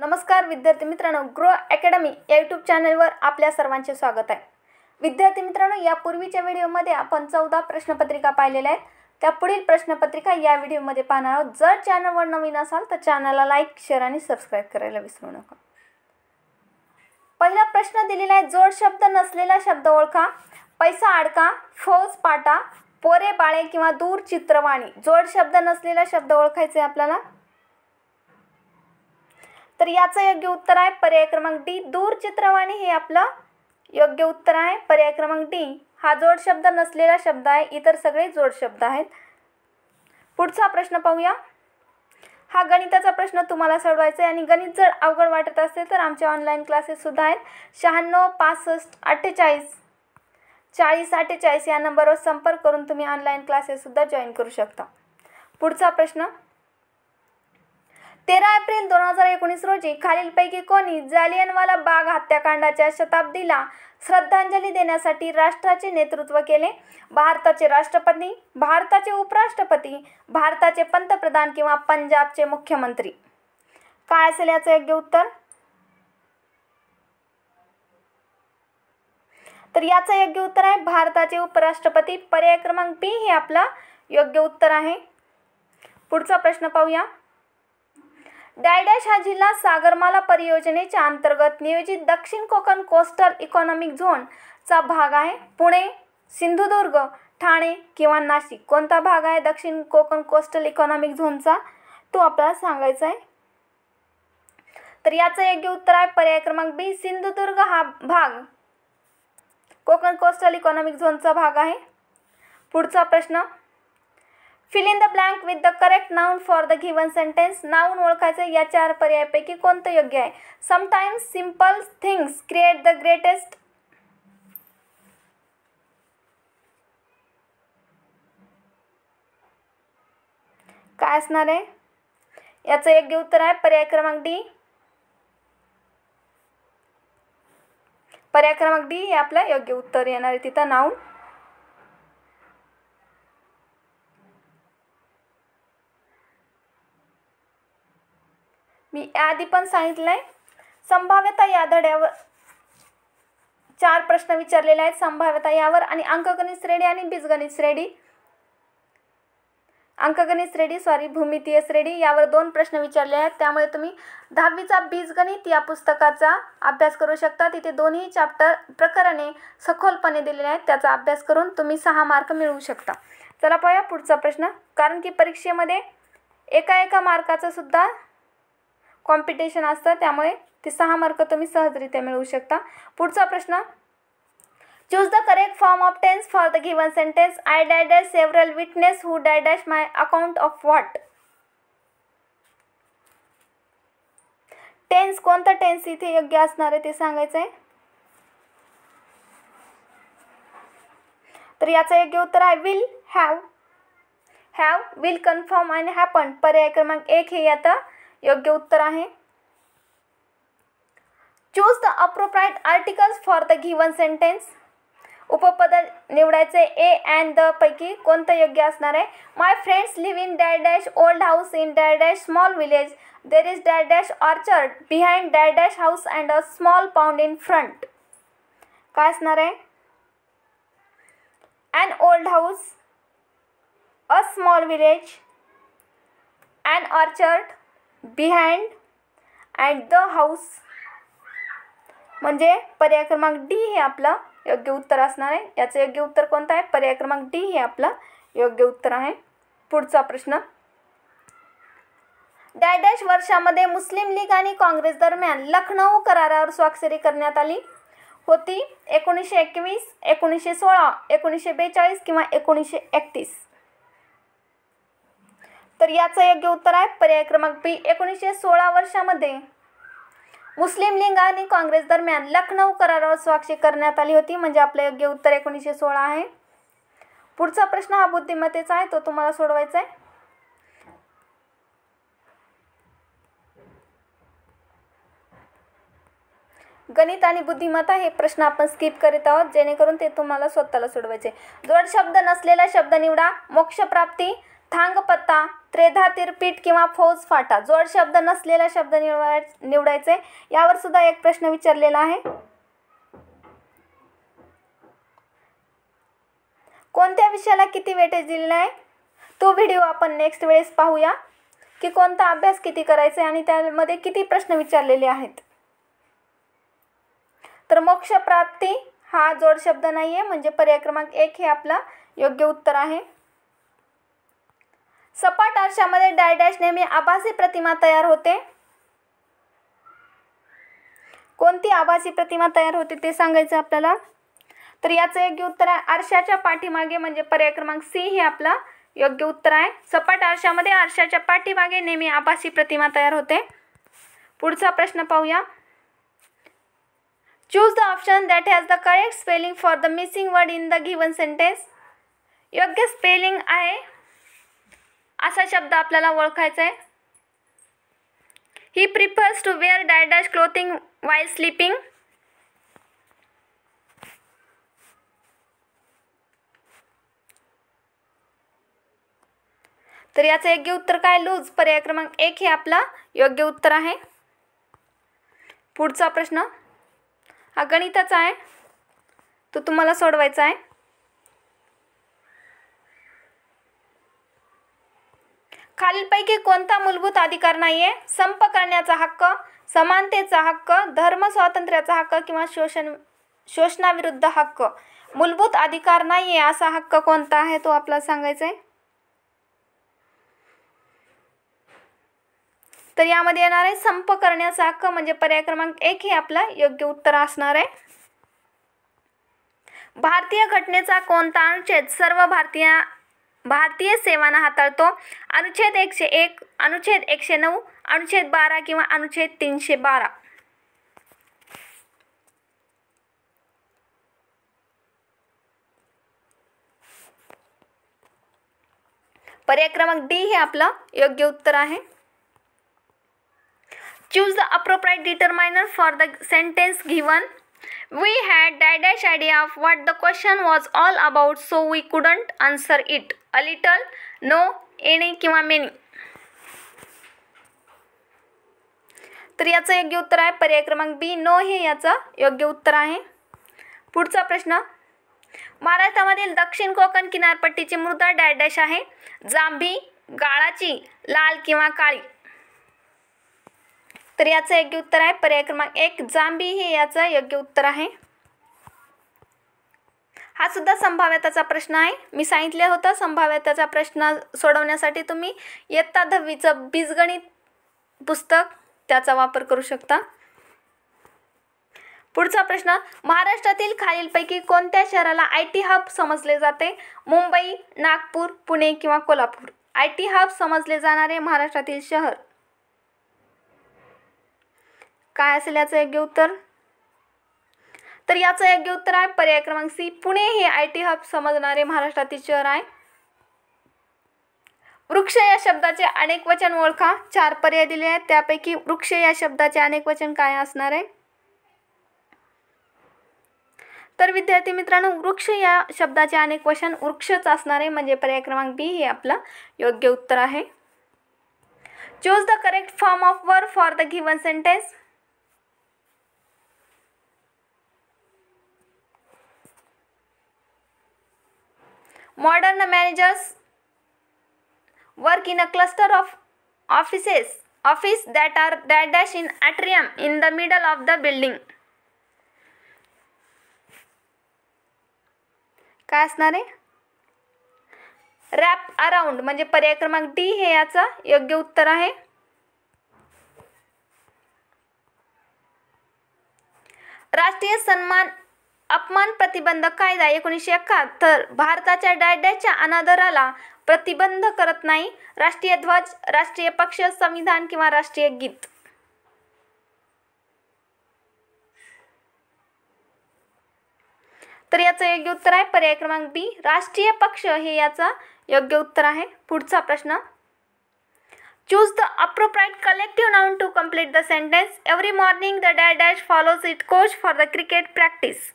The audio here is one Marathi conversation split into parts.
नमस्कार विद्यार्थी मित्रांनो ग्रो अकॅडमी या यूट्यूब चॅनलवर आपल्या सर्वांचे स्वागत आहे विद्यार्थी मित्रांनो या पूर्वीच्या व्हिडिओमध्ये आपण चौदा प्रश्नपत्रिका पाहिलेल्या आहेत त्या पुढील प्रश्नपत्रिका या व्हिडिओमध्ये पाहणार आहोत जर चॅनलवर नवीन असाल तर चॅनलला लाईक शेअर आणि सबस्क्राईब करायला विसरू नका पहिला प्रश्न दिलेला आहे जोड शब्द नसलेला शब्द ओळखा पैसा अडका फौज पाटा पोरे बाळे किंवा दूर चित्रवाणी जोड शब्द नसलेला शब्द ओळखायचे आपल्याला तर याचं योग्य उत्तर आहे पर्याय क्रमांक डी दूरचित्रवाणी हे आपलं योग्य उत्तर आहे पर्याय क्रमांक डी हा जोड शब्द नसलेला शब्द आहे इतर सगळे जोड शब्द आहेत पुढचा प्रश्न पाहूया हा गणिताचा प्रश्न तुम्हाला सोडवायचा आहे आणि गणित जर अवघड वाटत असेल तर आमचे ऑनलाईन क्लासेससुद्धा आहेत शहाण्णव पासष्ट अठ्ठेचाळीस चाळीस अठ्ठेचाळीस या नंबरवर संपर्क करून तुम्ही ऑनलाईन क्लासेससुद्धा जॉईन करू शकता पुढचा प्रश्न तेरा एप्रिल दोन हजार एकोणीस रोजी खालीलपैकी कोणी जालियनवाला बाग हत्याकांडाच्या शताब्दीला श्रद्धांजली देण्यासाठी राष्ट्राचे नेतृत्व केले भारताचे राष्ट्रपती भारताचे उपराष्ट्रपती भारताचे पंतप्रधान किंवा पंजाबचे मुख्यमंत्री काय असेल याचं योग्य उत्तर तर याचं योग्य उत्तर आहे भारताचे उपराष्ट्रपती पर्याय क्रमांक पी हे आपलं योग्य उत्तर आहे पुढचा प्रश्न पाहूया डायडॅश हा जिल्हा सागरमाला परियोजनेच्या अंतर्गत नियोजित दक्षिण कोकण कोस्टल इकॉनॉमिक झोनचा भाग आहे पुणे सिंधुदुर्ग ठाणे किंवा नाशिक कोणता भाग आहे दक्षिण कोकण कोस्टल इकॉनॉमिक झोनचा तो आपल्याला सांगायचा आहे तर याचं योग्य उत्तर आहे पर्याय क्रमांक बी सिंधुदुर्ग हा भाग कोकण कोस्टल इकॉनॉमिक झोनचा भाग आहे पुढचा प्रश्न fill in the blank with the correct noun for the given sentence noun ओळखायचं या चार पर्यायापैकी कोणतं योग्य आहे sometimes simple things create the greatest काय असणार आहे याचं योग्य उत्तर आहे पर्याय क्रमांक डी पर्याय क्रमांक डी हे आपलं योग्य उत्तर येणार आहे तिथं नाऊन मी आधी पण सांगितलं आहे संभाव्यता या धड्यावर चार प्रश्न विचारलेले आहेत संभाव्यता यावर आणि अंकगणित श्रेणी आणि बीजगणित श्रेणी अंकगणित श्रेणी सॉरी भूमितीय श्रेणी यावर दोन प्रश्न विचारले आहेत त्यामुळे तुम्ही दहावीचा बीजगणित या पुस्तकाचा अभ्यास करू शकता तिथे दोन्ही चॅप्टर प्रकरणे सखोलपणे दिलेले आहेत त्याचा अभ्यास करून तुम्ही सहा मार्क मिळवू शकता चला पाहूया पुढचा प्रश्न कारण की परीक्षेमध्ये एका एका मार्काचा सुद्धा कॉम्पिटिशन असतं त्यामुळे ते सहा मार्क तुम्ही सहजरित्या मिळवू शकता पुढचा प्रश्न choose the correct form of tense for the given sentence I dash dash dash several witness who डॅ my account of what tense कोणता टेन्स इथे योग्य असणार आहे ते सांगायचं आहे तर याचं योग्य उत्तर आहे will have have will confirm आणि हॅपन पर्याय क्रमांक एक हे आता योग्य उत्तर आहे choose the appropriate articles for the given sentence उपपद निवडायचे ए अँड द पैकी कोणतं योग्य असणार आहे my friends live in dash dash old house in dash dash small village there is dash dash orchard behind dash dash house and a small pond in front काय असणार आहे and old house a small village and orchard behind at the house म्हणजे पर्याय क्रमांक डी हे आपलं योग्य उत्तर असणार आहे याचं योग्य उत्तर कोणतं आहे पर्याय क्रमांक डी हे आपलं योग्य उत्तर आहे पुढचा प्रश्न डॅडॅश वर्षामध्ये मुस्लिम लीग आणि काँग्रेस दरम्यान लखनऊ करारावर स्वाक्षरी करण्यात आली होती एकोणीसशे एकवीस एकोणीसशे सोळा एकोणीसशे बेचाळीस किंवा एकोणीसशे एकतीस तर याचं योग्य उत्तर आहे पर्याय क्रमांक बी एकोणीसशे सोळा वर्षामध्ये मुस्लिम लिंग आणि काँग्रेस दरम्यान लखनौ करारावर स्वाक्षरी करण्यात आली होती म्हणजे आपलं योग्य उत्तर एकोणीसशे सोळा आहे पुढचा प्रश्न हा बुद्धिमत्तेचा आहे तो तुम्हाला सोडवायचा आहे गणित आणि बुद्धिमत्ता हे प्रश्न आपण स्किप करीत आहोत जेणेकरून ते तुम्हाला स्वतःला सोडवायचे जोड शब्द नसलेला शब्द निवडा मोक्षप्राप्ती थांगपत्ता त्रेधा तिरपीठ किंवा फौज फाटा जोड शब्द नसलेला शब्द निवडाय निवडायचे यावर सुद्धा एक प्रश्न विचारलेला आहे कोणत्या विषयाला किती वेटेज दिलेला आहे तो व्हिडिओ आपण नेक्स्ट वेळेस पाहूया की कोणता अभ्यास किती करायचा आहे आणि त्यामध्ये किती प्रश्न विचारलेले आहेत तर मोक्षप्राप्ती हा जोड शब्द नाही आहे म्हणजे पर्याय क्रमांक एक हे आपला योग्य उत्तर आहे सपाट आरशामध्ये डायडॅश डॅश नेहमी आभासी प्रतिमा तयार होते कोणती आभासी प्रतिमा तयार होते ते सांगायचं आपल्याला तर याचं योग्य उत्तर आहे आरशाच्या पाठीमागे म्हणजे पर्याय क्रमांक सी हे आपला योग्य उत्तर आहे सपाट आरशामध्ये आरशाच्या पाठीमागे नेहमी आभासी प्रतिमा तयार होते पुढचा प्रश्न पाहूया choose the option that has the correct spelling for the missing word in the given sentence योग्य स्पेलिंग आहे असा शब्द आपल्याला ओळखायचा आहे he prefers to wear dash clothing while sleeping तर याचं योग्य उत्तर काय लूज पर्याय क्रमांक एक हे आपला योग्य उत्तर आहे पुढचा प्रश्न हा गणिताचा आहे तो तुम्हाला सोडवायचा आहे खालीलपैकी कोणता मूलभूत अधिकार नाहीये संप करण्याचा हक्क समानतेचा हक्क धर्म स्वातंत्र्याचा हक्क किंवा शोषण शोषणाविरुद्ध हक्क मूलभूत अधिकार नाहीये आहे असा हक्क कोणता आहे तो आपल्याला सांगायचा आहे तर यामध्ये येणार आहे संप करण्याचा हक्क म्हणजे पर्याय क्रमांक एक हे आपला योग्य उत्तर असणार आहे भारतीय घटनेचा कोणता अनुच्छेद सर्व भारतीय भारतीय सेवा हाताळतो अनुच्छेद एकशे एक अनुच्छेद एकशे नौ अनुच्छेद बारह कि अनुच्छेद से बारा पर्याय क्रमांक डी हे आपलं योग्य उत्तर आहे choose the appropriate determiner for the sentence given we had dash dash idea of what the question was all about so we couldn't answer it a little no any किंवा मेनी तर याचं योग्य उत्तर आहे पर्याय क्रमांक बी नो हे याचं योग्य उत्तर आहे पुढचा प्रश्न महाराष्ट्रामधील दक्षिण कोकण किनारपट्टीची मृदा डॅश आहे जांभी गाळाची लाल किंवा काळी तर याचं योग्य उत्तर आहे पर्याय क्रमांक एक जांभी हे याचं योग्य उत्तर आहे हा सुद्धा संभाव्यताचा प्रश्न आहे मी सांगितलं होतं संभाव्यताचा प्रश्न सोडवण्यासाठी तुम्ही इयत्ता दहावीचं बीजगणित पुस्तक त्याचा वापर करू शकता पुढचा प्रश्न महाराष्ट्रातील खालीलपैकी कोणत्या शहराला आय टी हब समजले जाते मुंबई नागपूर पुणे किंवा कोल्हापूर आय टी हब समजले जाणारे महाराष्ट्रातील शहर काय असेल याचं योग्य उत्तर तर याचं योग्य उत्तर आहे पर्याय क्रमांक सी पुणे हे आय टी हब समजणारे महाराष्ट्रातील शहर आहे वृक्ष या शब्दाचे अनेक वचन ओळखा चार पर्याय दिले आहेत त्यापैकी वृक्ष या शब्दाचे अनेक वचन काय असणार आहे तर विद्यार्थी मित्रांनो वृक्ष या शब्दाचे अनेक वचन वृक्षच असणार आहे म्हणजे पर्याय क्रमांक बी हे आपलं योग्य उत्तर आहे choose the correct form of word for the given sentence modern managers work in a cluster of offices office are dash in the middle of the building काय असणार आहे रॅप अराउंड म्हणजे पर्याय क्रमांक डी हे याचं योग्य उत्तर आहे राष्ट्रीय सन्मान अपमान प्रतिबंधक कायदा एकोणीसशे एकाहत्तर भारताच्या डायड्याच्या अनादराला प्रतिबंध करत नाही राष्ट्रीय ध्वज राष्ट्रीय पक्ष संविधान किंवा राष्ट्रीय गीत तर याचं योग्य उत्तर आहे पर्याय क्रमांक बी राष्ट्रीय पक्ष हे याचा योग्य उत्तर आहे पुढचा प्रश्न choose the appropriate collective noun to complete the sentence every morning the डॅ dash follows it coach for the cricket practice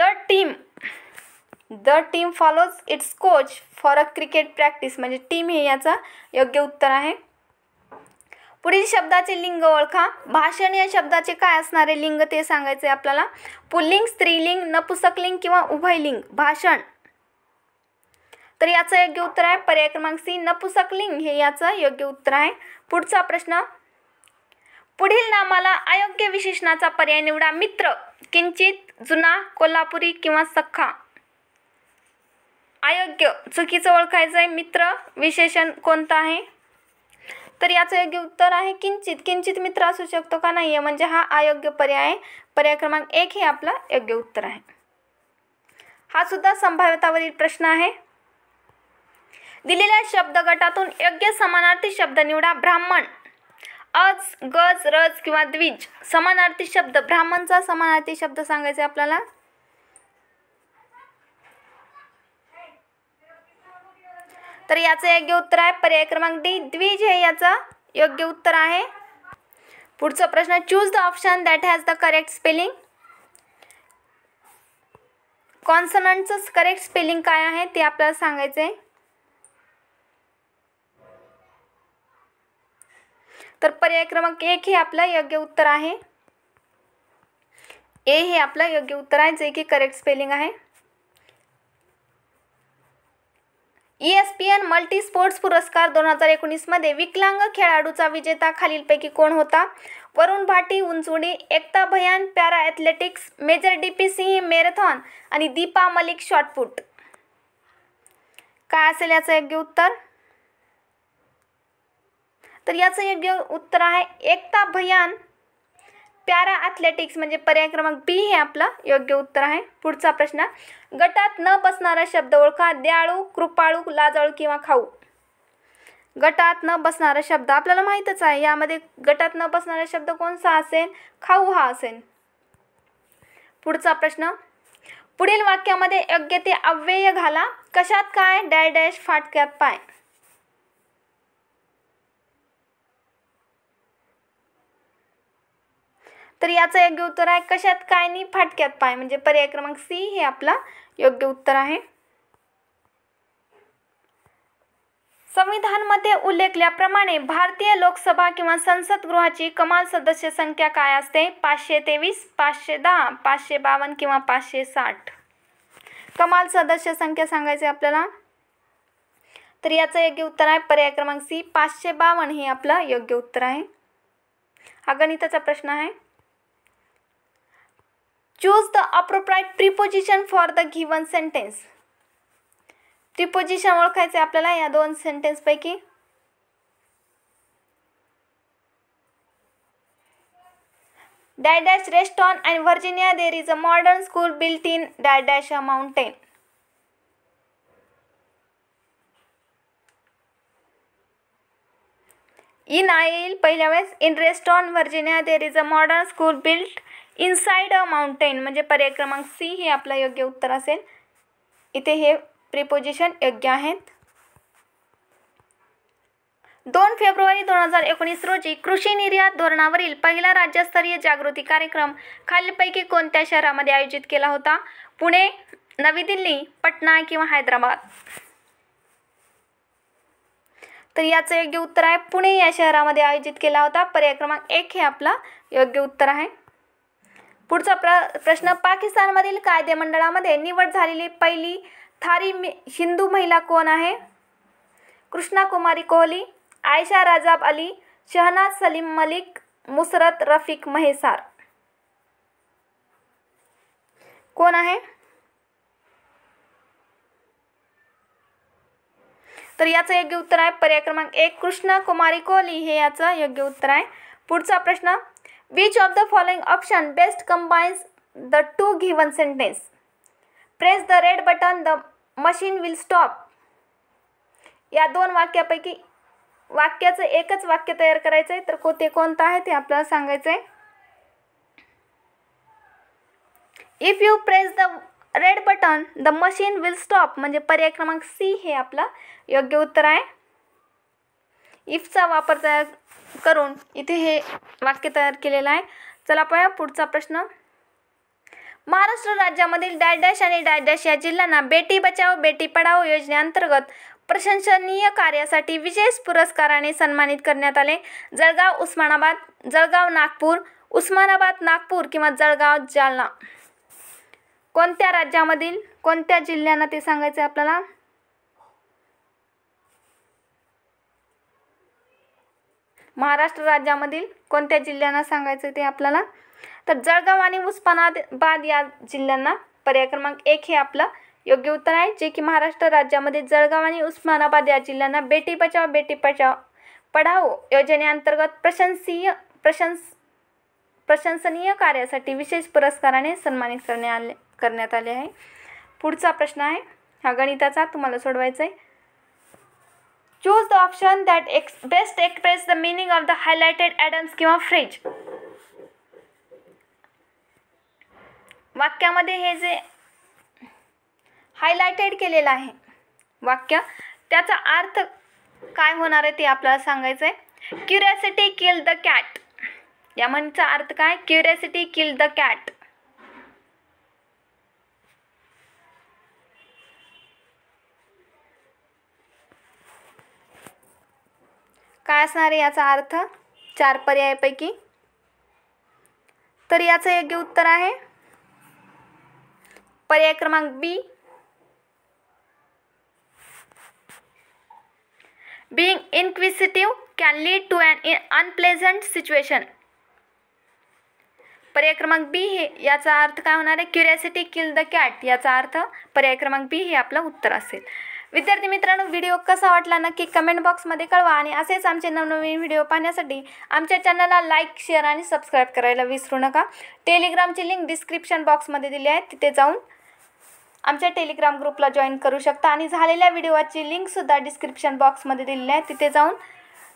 the team the team follows its coach for a cricket practice म्हणजे टीम हे याचा योग्य उत्तर आहे पुढील शब्दाचे लिंग ओळखा भाषण या शब्दाचे काय असणारे लिंग ते सांगायचे आपल्याला पुल्लिंग स्त्रीलिंग नपुसकलिंग किंवा उभयलिंग भाषण तर याचं योग्य उत्तर आहे पर्याय क्रमांक सी नपुसकलिंग हे याचं योग्य उत्तर आहे पुढचा प्रश्न पुढील नामाला अयोग्य विशेषणाचा पर्याय निवडा मित्र किंचित जुना कोल्हापुरी किंवा सख्खा अयोग्य चुकीचं ओळखायचं आहे मित्र विशेषण कोणतं आहे तर याचं योग्य उत्तर आहे किंचित किंचित मित्र असू शकतो का नाही आहे म्हणजे हा अयोग्य पर्याय पर्याय क्रमांक एक हे आपलं योग्य उत्तर आहे हा सुद्धा संभाव्यतावरील प्रश्न आहे दिलेल्या शब्द गटातून योग्य समानार्थी शब्द निवडा ब्राह्मण अज गज रज किंवा द्विज समानार्थी शब्द ब्राह्मणचा समानार्थी शब्द सांगायचा आपल्याला तर याचं योग्य उत्तर आहे पर्याय क्रमांक डी द्विज हे याचं योग्य उत्तर आहे पुढचा प्रश्न choose the option that has the correct spelling कॉन्सनंटचं करेक्ट स्पेलिंग काय आहे ते आपल्याला सांगायचं आहे तर पर्याय क्रमांक एक हे आपलं योग्य उत्तर आहे ए हे आपलं योग्य उत्तर आहे जे की करेक्ट स्पेलिंग आहे E P N multi sports पुरस्कार दोन हजार एकोणीसमध्ये विकलांग खेळाडूचा विजेता खालीलपैकी कोण होता वरुण भाटी उंचुडी Ekta Bhyan para athletics major D P Singh marathon आणि दीपा मलिक शॉटपुट काय असेल याचं योग्य उत्तर तर याचं योग्य उत्तर आहे एकता भयान पॅरा ॲथलेटिक्स म्हणजे पर्याय क्रमांक बी हे आपलं योग्य उत्तर आहे पुढचा प्रश्न गटात न बसणारा शब्द ओळखा द्याळू कृपाळू लाजाळू किंवा खाऊ गटात न बसणारा शब्द आपल्याला माहीतच आहे यामध्ये गटात न बसणारा शब्द कोणसा असेल खाऊ हा असेल पुढचा प्रश्न पुढील वाक्यामध्ये योग्य ते अव्यय घाला कशात काय डॅश डॅश फाटक्यात पाय तर याचं योग्य उत्तर आहे कशात काय नाही फाटक्यात पाय म्हणजे पर्याय क्रमांक सी हे आपला योग्य उत्तर आहे संविधानमध्ये उल्लेखल्याप्रमाणे भारतीय लोकसभा किंवा संसद गृहाची कमाल सदस्य संख्या काय असते पाचशे तेवीस पाचशे दहा पाचशे बावन्न किंवा पाचशे साठ कमाल सदस्य संख्या सांगायची आपल्याला तर याचं योग्य उत्तर आहे पर्याय क्रमांक सी पाचशे बावन्न हे आपलं योग्य उत्तर आहे हा गणिताचा प्रश्न आहे choose the appropriate preposition for the given sentence preposition ओळखायचे आपल्याला या दोन सेंटेन्सपैकी dash Reston and Virginia there is a modern school built in dash a mountain in I पहिल्या वेळेस in Reston Virginia there is a modern school built inside a mountain म्हणजे पर्याय क्रमांक सी हे आपला योग्य उत्तर असेल इथे हे प्रिपोजिशन योग्य आहेत दोन फेब्रुवारी दोन हजार एकोणीस रोजी कृषी निर्यात धोरणावरील पहिला राज्यस्तरीय जागृती कार्यक्रम खालीलपैकी कोणत्या शहरामध्ये आयोजित केला होता पुणे नवी दिल्ली पटना किंवा हैदराबाद तर याचं योग्य उत्तर आहे पुणे या शहरामध्ये आयोजित केला होता पर्याय क्रमांक एक हे आपलं योग्य उत्तर आहे पुढचा प्र प्रश्न पाकिस्तानमधील कायदेमंडळामध्ये निवड झालेली पहिली थारी हिंदू महिला कोण आहे कृष्णा कुमारी कोहली आयशा राजाब अली शहनाज सलीम मलिक मुसरत रफिक महेसार कोण आहे तर याचं योग्य उत्तर आहे पर्याय क्रमांक एक कृष्णा कुमारी कोहली हे याचं योग्य उत्तर आहे पुढचा प्रश्न Which of the following option best combines the two given sentence? Press the red button, the machine will stop. या दोन वाक्यापैकी वाक्याचं एकच वाक्य तयार करायचं आहे तर को ते कोणतं आहे ते आपल्याला सांगायचं आहे if you press the red button the machine will stop म्हणजे पर्याय क्रमांक सी हे आपलं योग्य उत्तर आहे इफचा वापर तयार करून इथे हे वाक्य तयार केलेलं आहे चला पाहूया पुढचा प्रश्न महाराष्ट्र राज्यामधील डॅश डॅश आणि डॅश डॅश या जिल्ह्यांना बेटी बचाओ बेटी पढाओ योजनेअंतर्गत प्रशंसनीय कार्यासाठी विशेष पुरस्काराने सन्मानित करण्यात आले जळगाव उस्मानाबाद जळगाव नागपूर उस्मानाबाद नागपूर किंवा जळगाव जालना कोणत्या राज्यामधील कोणत्या जिल्ह्यांना ते सांगायचं आपल्याला महाराष्ट्र राज्यामधील कोणत्या जिल्ह्यांना सांगायचं ते आपल्याला तर जळगाव आणि उस्मानाबाद या जिल्ह्यांना पर्याय क्रमांक एक हे आपलं योग्य उत्तर आहे जे की महाराष्ट्र राज्यामध्ये जळगाव आणि उस्मानाबाद या जिल्ह्यांना बेटी बचाव बेटी बचाव पढाओ योजनेअंतर्गत प्रशंसीय प्रशंस प्रशंसनीय कार्यासाठी विशेष पुरस्काराने सन्मानित करण्यात आले करण्यात आले आहे पुढचा प्रश्न आहे हा गणिताचा तुम्हाला सोडवायचा आहे चूज द ऑप्शन दॅट एक्स best express the meaning of the highlighted idioms किंवा फ्रिज वाक्यामध्ये हे जे हायलायटेड केलेलं आहे वाक्य त्याचा अर्थ काय होणार आहे ते आपल्याला सांगायचं आहे क्युरियासिटी किल द कॅट या म्हणचा अर्थ काय क्युरियासिटी किल द कॅट असणार आहे याचा अर्थ चार पर्यायापैकी तर याचं योग्य उत्तर आहे पर्याय क्रमांक B being inquisitive can lead to an unpleasant situation पर्याय क्रमांक बी हे याचा अर्थ काय होणार आहे क्युरियासिटी किल द कॅट याचा अर्थ पर्याय क्रमांक बी हे आपलं उत्तर असेल विद्यार्थी मित्रांनो व्हिडिओ कसा वाटला नक्की कमेंट बॉक्समध्ये कळवा आणि असेच आमचे नवनवीन व्हिडिओ पाहण्यासाठी आमच्या चॅनलला लाईक शेअर आणि सबस्क्राईब करायला विसरू नका टेलिग्रामची लिंक डिस्क्रिप्शन बॉक्समध्ये दिली आहे तिथे जाऊन आमच्या टेलिग्राम ग्रुपला जॉईन करू शकता आणि झालेल्या व्हिडिओची लिंकसुद्धा डिस्क्रिप्शन बॉक्समध्ये दिलेली आहे तिथे जाऊन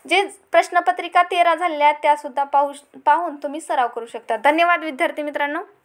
जे प्रश्नपत्रिका तेरा झालेल्या आहेत त्यासुद्धा पाहू पाहून तुम्ही सराव करू शकता धन्यवाद विद्यार्थी मित्रांनो